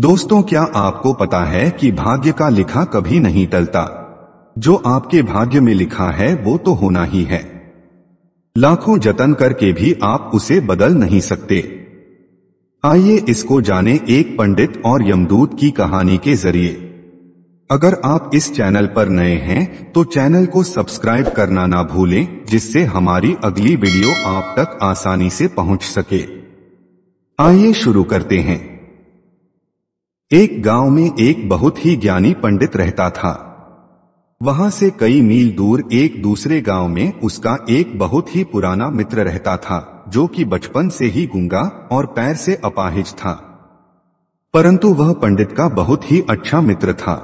दोस्तों क्या आपको पता है कि भाग्य का लिखा कभी नहीं टलता जो आपके भाग्य में लिखा है वो तो होना ही है लाखों जतन करके भी आप उसे बदल नहीं सकते आइए इसको जाने एक पंडित और यमदूत की कहानी के जरिए अगर आप इस चैनल पर नए हैं तो चैनल को सब्सक्राइब करना ना भूलें जिससे हमारी अगली वीडियो आप तक आसानी से पहुंच सके आइए शुरू करते हैं एक गांव में एक बहुत ही ज्ञानी पंडित रहता था वहां से कई मील दूर एक दूसरे गांव में उसका एक बहुत ही पुराना मित्र रहता था जो कि बचपन से ही गुंगा और पैर से अपाहिज था परंतु वह पंडित का बहुत ही अच्छा मित्र था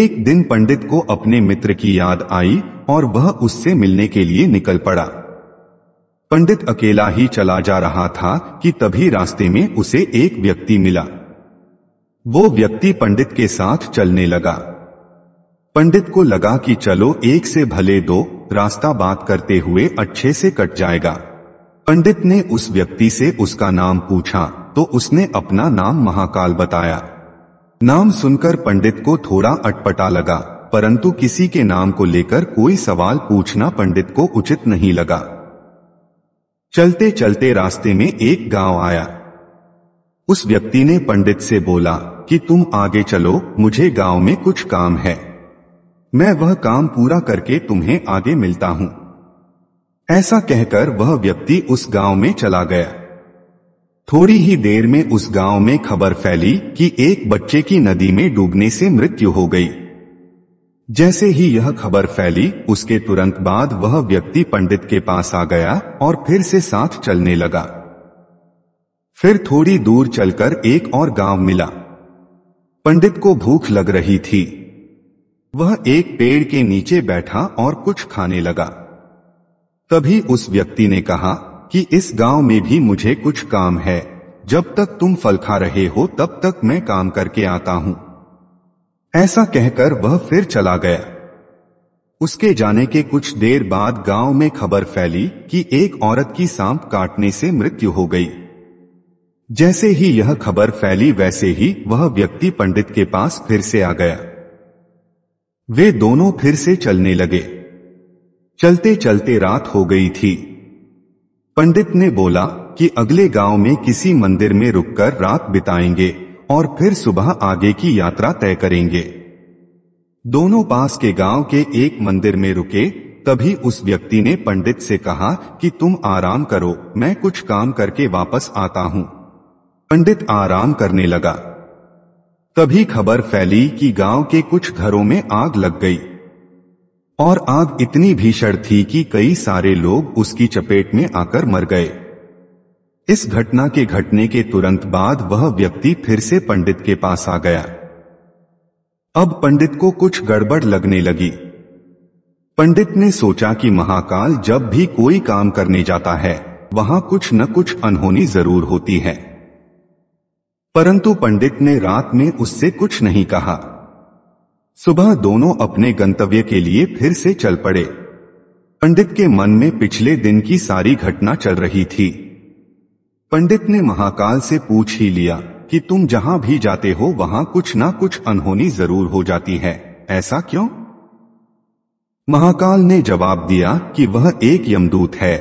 एक दिन पंडित को अपने मित्र की याद आई और वह उससे मिलने के लिए निकल पड़ा पंडित अकेला ही चला जा रहा था कि तभी रास्ते में उसे एक व्यक्ति मिला वो व्यक्ति पंडित के साथ चलने लगा पंडित को लगा कि चलो एक से भले दो रास्ता बात करते हुए अच्छे से कट जाएगा पंडित ने उस व्यक्ति से उसका नाम पूछा तो उसने अपना नाम महाकाल बताया नाम सुनकर पंडित को थोड़ा अटपटा लगा परंतु किसी के नाम को लेकर कोई सवाल पूछना पंडित को उचित नहीं लगा चलते चलते रास्ते में एक गांव आया उस व्यक्ति ने पंडित से बोला कि तुम आगे चलो मुझे गांव में कुछ काम है मैं वह काम पूरा करके तुम्हें आगे मिलता हूं ऐसा कहकर वह व्यक्ति उस गांव में चला गया थोड़ी ही देर में उस गांव में खबर फैली कि एक बच्चे की नदी में डूबने से मृत्यु हो गई जैसे ही यह खबर फैली उसके तुरंत बाद वह व्यक्ति पंडित के पास आ गया और फिर से साथ चलने लगा फिर थोड़ी दूर चलकर एक और गांव मिला पंडित को भूख लग रही थी वह एक पेड़ के नीचे बैठा और कुछ खाने लगा तभी उस व्यक्ति ने कहा कि इस गांव में भी मुझे कुछ काम है जब तक तुम फल खा रहे हो तब तक मैं काम करके आता हूं ऐसा कहकर वह फिर चला गया उसके जाने के कुछ देर बाद गांव में खबर फैली कि एक औरत की सांप काटने से मृत्यु हो गई जैसे ही यह खबर फैली वैसे ही वह व्यक्ति पंडित के पास फिर से आ गया वे दोनों फिर से चलने लगे चलते चलते रात हो गई थी पंडित ने बोला कि अगले गांव में किसी मंदिर में रुककर रात बिताएंगे और फिर सुबह आगे की यात्रा तय करेंगे दोनों पास के गांव के एक मंदिर में रुके तभी उस व्यक्ति ने पंडित से कहा कि तुम आराम करो मैं कुछ काम करके वापस आता हूं पंडित आराम करने लगा तभी खबर फैली कि गांव के कुछ घरों में आग लग गई और आग इतनी भीषण थी कि कई सारे लोग उसकी चपेट में आकर मर गए इस घटना के घटने के तुरंत बाद वह व्यक्ति फिर से पंडित के पास आ गया अब पंडित को कुछ गड़बड़ लगने लगी पंडित ने सोचा कि महाकाल जब भी कोई काम करने जाता है वहां कुछ न कुछ अनहोनी जरूर होती है परंतु पंडित ने रात में उससे कुछ नहीं कहा सुबह दोनों अपने गंतव्य के लिए फिर से चल पड़े पंडित के मन में पिछले दिन की सारी घटना चल रही थी पंडित ने महाकाल से पूछ ही लिया कि तुम जहां भी जाते हो वहां कुछ ना कुछ अनहोनी जरूर हो जाती है ऐसा क्यों महाकाल ने जवाब दिया कि वह एक यमदूत है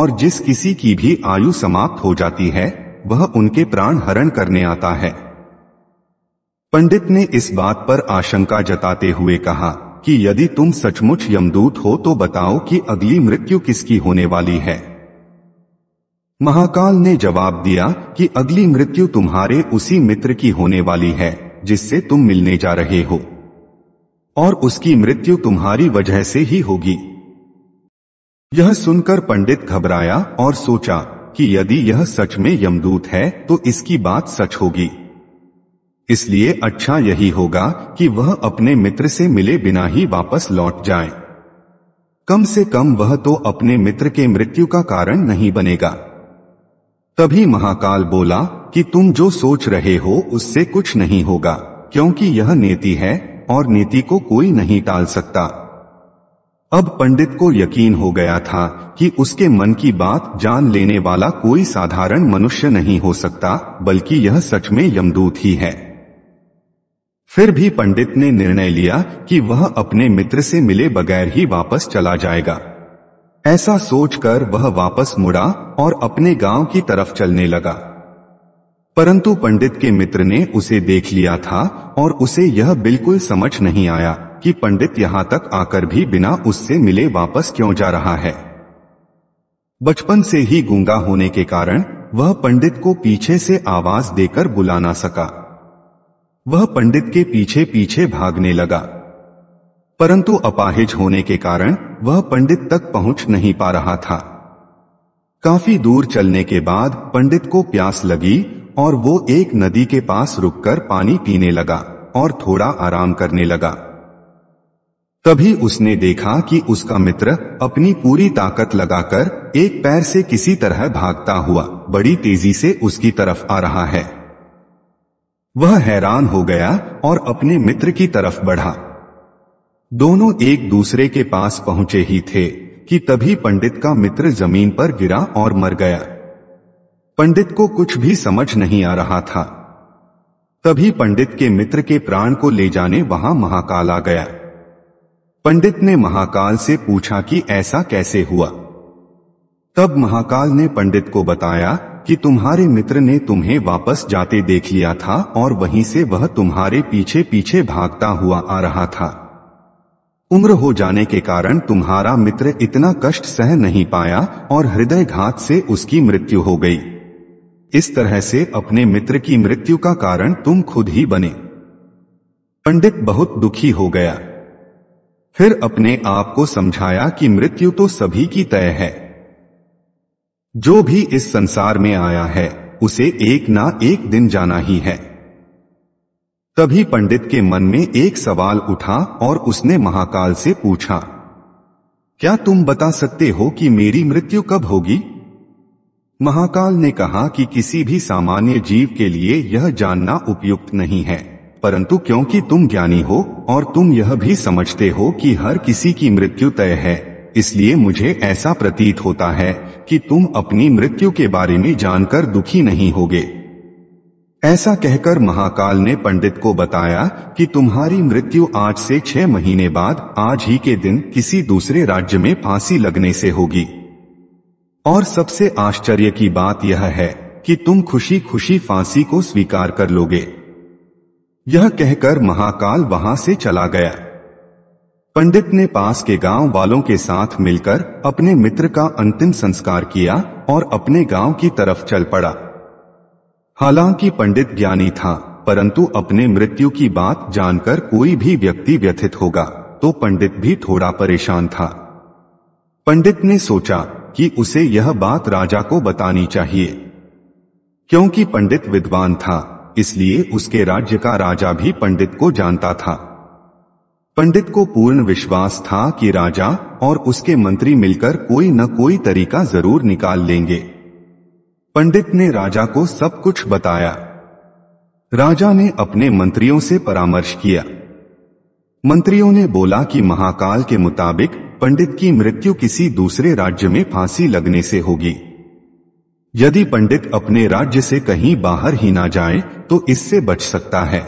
और जिस किसी की भी आयु समाप्त हो जाती है वह उनके प्राण हरण करने आता है पंडित ने इस बात पर आशंका जताते हुए कहा कि यदि तुम सचमुच यमदूत हो तो बताओ कि अगली मृत्यु किसकी होने वाली है महाकाल ने जवाब दिया कि अगली मृत्यु तुम्हारे उसी मित्र की होने वाली है जिससे तुम मिलने जा रहे हो और उसकी मृत्यु तुम्हारी वजह से ही होगी यह सुनकर पंडित घबराया और सोचा कि यदि यह सच में यमदूत है तो इसकी बात सच होगी इसलिए अच्छा यही होगा कि वह अपने मित्र से मिले बिना ही वापस लौट जाए कम से कम वह तो अपने मित्र के मृत्यु का कारण नहीं बनेगा तभी महाकाल बोला कि तुम जो सोच रहे हो उससे कुछ नहीं होगा क्योंकि यह नेति है और नेति को कोई नहीं टाल सकता अब पंडित को यकीन हो गया था कि उसके मन की बात जान लेने वाला कोई साधारण मनुष्य नहीं हो सकता बल्कि यह सच में यमदूत ही है फिर भी पंडित ने निर्णय लिया कि वह अपने मित्र से मिले बगैर ही वापस चला जाएगा ऐसा सोचकर वह वापस मुड़ा और अपने गांव की तरफ चलने लगा परंतु पंडित के मित्र ने उसे देख लिया था और उसे यह बिल्कुल समझ नहीं आया कि पंडित यहां तक आकर भी बिना उससे मिले वापस क्यों जा रहा है बचपन से ही गूंगा होने के कारण वह पंडित को पीछे से आवाज देकर बुला ना सका वह पंडित के पीछे पीछे भागने लगा परंतु अपाहिज होने के कारण वह पंडित तक पहुंच नहीं पा रहा था काफी दूर चलने के बाद पंडित को प्यास लगी और वो एक नदी के पास रुककर पानी पीने लगा और थोड़ा आराम करने लगा तभी उसने देखा कि उसका मित्र अपनी पूरी ताकत लगाकर एक पैर से किसी तरह भागता हुआ बड़ी तेजी से उसकी तरफ आ रहा है वह हैरान हो गया और अपने मित्र की तरफ बढ़ा दोनों एक दूसरे के पास पहुंचे ही थे कि तभी पंडित का मित्र जमीन पर गिरा और मर गया पंडित को कुछ भी समझ नहीं आ रहा था तभी पंडित के मित्र के प्राण को ले जाने वहां महाकाल आ गया पंडित ने महाकाल से पूछा कि ऐसा कैसे हुआ तब महाकाल ने पंडित को बताया कि तुम्हारे मित्र ने तुम्हें वापस जाते देख लिया था और वहीं से वह तुम्हारे पीछे पीछे भागता हुआ आ रहा था उम्र हो जाने के कारण तुम्हारा मित्र इतना कष्ट सह नहीं पाया और हृदय घात से उसकी मृत्यु हो गई इस तरह से अपने मित्र की मृत्यु का कारण तुम खुद ही बने पंडित बहुत दुखी हो गया फिर अपने आप को समझाया कि मृत्यु तो सभी की तय है जो भी इस संसार में आया है उसे एक ना एक दिन जाना ही है तभी पंडित के मन में एक सवाल उठा और उसने महाकाल से पूछा क्या तुम बता सकते हो कि मेरी मृत्यु कब होगी महाकाल ने कहा कि किसी भी सामान्य जीव के लिए यह जानना उपयुक्त नहीं है परंतु क्योंकि तुम ज्ञानी हो और तुम यह भी समझते हो कि हर किसी की मृत्यु तय है इसलिए मुझे ऐसा प्रतीत होता है कि तुम अपनी मृत्यु के बारे में जानकर दुखी नहीं होगे ऐसा कहकर महाकाल ने पंडित को बताया कि तुम्हारी मृत्यु आज से छह महीने बाद आज ही के दिन किसी दूसरे राज्य में फांसी लगने से होगी और सबसे आश्चर्य की बात यह है कि तुम खुशी खुशी फांसी को स्वीकार कर लोगे यह कहकर महाकाल वहां से चला गया पंडित ने पास के गांव वालों के साथ मिलकर अपने मित्र का अंतिम संस्कार किया और अपने गांव की तरफ चल पड़ा हालांकि पंडित ज्ञानी था परंतु अपने मृत्यु की बात जानकर कोई भी व्यक्ति व्यथित होगा तो पंडित भी थोड़ा परेशान था पंडित ने सोचा कि उसे यह बात राजा को बतानी चाहिए क्योंकि पंडित विद्वान था इसलिए उसके राज्य का राजा भी पंडित को जानता था पंडित को पूर्ण विश्वास था कि राजा और उसके मंत्री मिलकर कोई न कोई तरीका जरूर निकाल लेंगे पंडित ने राजा को सब कुछ बताया राजा ने अपने मंत्रियों से परामर्श किया मंत्रियों ने बोला कि महाकाल के मुताबिक पंडित की मृत्यु किसी दूसरे राज्य में फांसी लगने से होगी यदि पंडित अपने राज्य से कहीं बाहर ही ना जाए तो इससे बच सकता है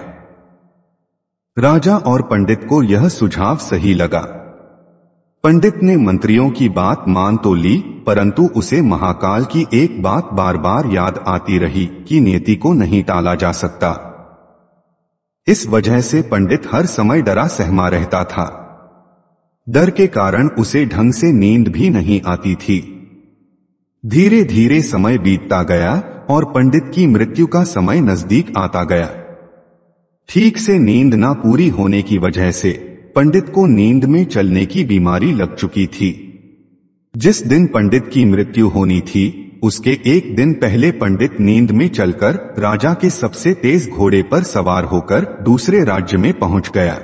राजा और पंडित को यह सुझाव सही लगा पंडित ने मंत्रियों की बात मान तो ली परंतु उसे महाकाल की एक बात बार बार याद आती रही कि नीति को नहीं टाला जा सकता इस वजह से पंडित हर समय डरा सहमा रहता था डर के कारण उसे ढंग से नींद भी नहीं आती थी धीरे धीरे समय बीतता गया और पंडित की मृत्यु का समय नजदीक आता गया ठीक से नींद ना पूरी होने की वजह से पंडित को नींद में चलने की बीमारी लग चुकी थी जिस दिन पंडित की मृत्यु होनी थी उसके एक दिन पहले पंडित नींद में चलकर राजा के सबसे तेज घोड़े पर सवार होकर दूसरे राज्य में पहुंच गया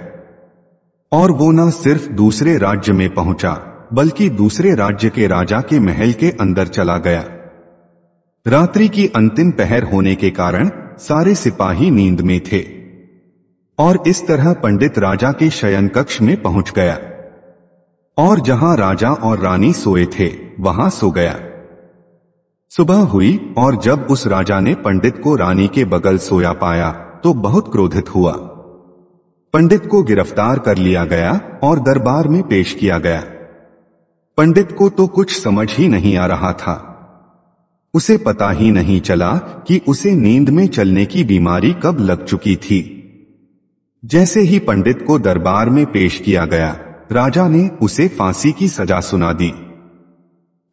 और वो न सिर्फ दूसरे राज्य में पहुंचा बल्कि दूसरे राज्य के राजा के महल के अंदर चला गया रात्रि की अंतिम पहर होने के कारण सारे सिपाही नींद में थे और इस तरह पंडित राजा के शयन कक्ष में पहुंच गया और जहां राजा और रानी सोए थे वहां सो गया सुबह हुई और जब उस राजा ने पंडित को रानी के बगल सोया पाया तो बहुत क्रोधित हुआ पंडित को गिरफ्तार कर लिया गया और दरबार में पेश किया गया पंडित को तो कुछ समझ ही नहीं आ रहा था उसे पता ही नहीं चला कि उसे नींद में चलने की बीमारी कब लग चुकी थी जैसे ही पंडित को दरबार में पेश किया गया राजा ने उसे फांसी की सजा सुना दी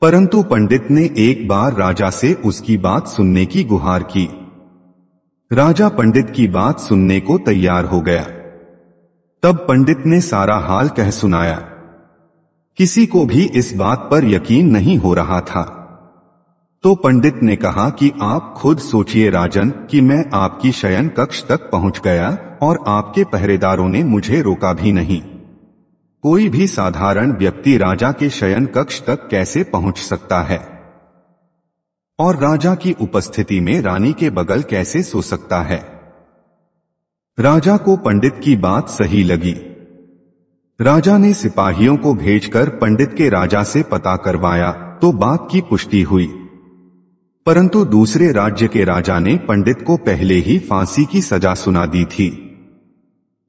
परंतु पंडित ने एक बार राजा से उसकी बात सुनने की गुहार की राजा पंडित की बात सुनने को तैयार हो गया तब पंडित ने सारा हाल कह सुनाया किसी को भी इस बात पर यकीन नहीं हो रहा था तो पंडित ने कहा कि आप खुद सोचिए राजन कि मैं आपकी शयन कक्ष तक पहुंच गया और आपके पहरेदारों ने मुझे रोका भी नहीं कोई भी साधारण व्यक्ति राजा के शयन कक्ष तक कैसे पहुंच सकता है और राजा की उपस्थिति में रानी के बगल कैसे सो सकता है राजा को पंडित की बात सही लगी राजा ने सिपाहियों को भेजकर पंडित के राजा से पता करवाया तो बात की पुष्टि हुई परंतु दूसरे राज्य के राजा ने पंडित को पहले ही फांसी की सजा सुना दी थी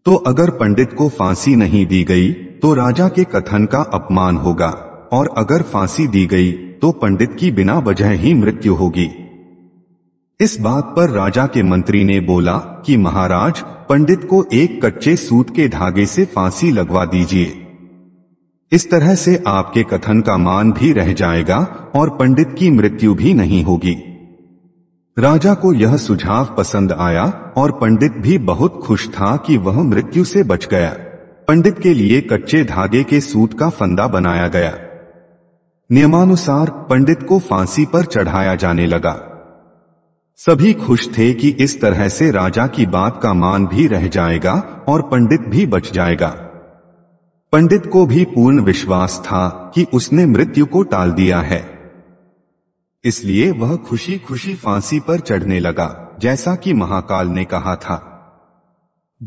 तो अगर पंडित को फांसी नहीं दी गई तो राजा के कथन का अपमान होगा और अगर फांसी दी गई तो पंडित की बिना वजह ही मृत्यु होगी इस बात पर राजा के मंत्री ने बोला कि महाराज पंडित को एक कच्चे सूत के धागे से फांसी लगवा दीजिए इस तरह से आपके कथन का मान भी रह जाएगा और पंडित की मृत्यु भी नहीं होगी राजा को यह सुझाव पसंद आया और पंडित भी बहुत खुश था कि वह मृत्यु से बच गया पंडित के लिए कच्चे धागे के सूत का फंदा बनाया गया नियमानुसार पंडित को फांसी पर चढ़ाया जाने लगा सभी खुश थे कि इस तरह से राजा की बात का मान भी रह जाएगा और पंडित भी बच जाएगा पंडित को भी पूर्ण विश्वास था कि उसने मृत्यु को टाल दिया है इसलिए वह खुशी खुशी फांसी पर चढ़ने लगा जैसा कि महाकाल ने कहा था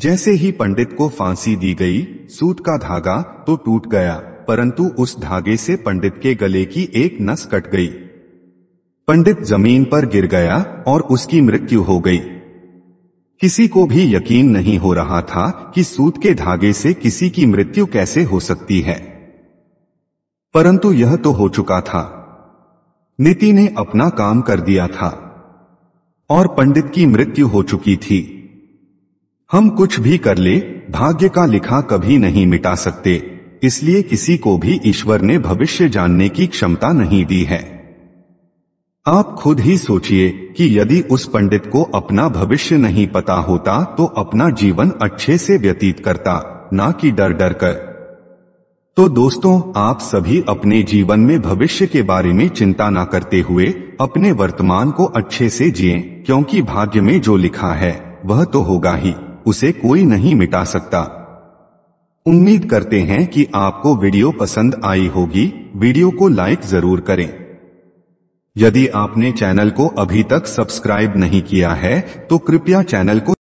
जैसे ही पंडित को फांसी दी गई सूत का धागा तो टूट गया परंतु उस धागे से पंडित के गले की एक नस कट गई पंडित जमीन पर गिर गया और उसकी मृत्यु हो गई किसी को भी यकीन नहीं हो रहा था कि सूत के धागे से किसी की मृत्यु कैसे हो सकती है परंतु यह तो हो चुका था नीति ने अपना काम कर दिया था और पंडित की मृत्यु हो चुकी थी हम कुछ भी कर ले भाग्य का लिखा कभी नहीं मिटा सकते इसलिए किसी को भी ईश्वर ने भविष्य जानने की क्षमता नहीं दी है आप खुद ही सोचिए कि यदि उस पंडित को अपना भविष्य नहीं पता होता तो अपना जीवन अच्छे से व्यतीत करता ना कि डर डर कर तो दोस्तों आप सभी अपने जीवन में भविष्य के बारे में चिंता ना करते हुए अपने वर्तमान को अच्छे से जिए क्योंकि भाग्य में जो लिखा है वह तो होगा ही उसे कोई नहीं मिटा सकता उम्मीद करते हैं कि आपको वीडियो पसंद आई होगी वीडियो को लाइक जरूर करें यदि आपने चैनल को अभी तक सब्सक्राइब नहीं किया है तो कृपया चैनल को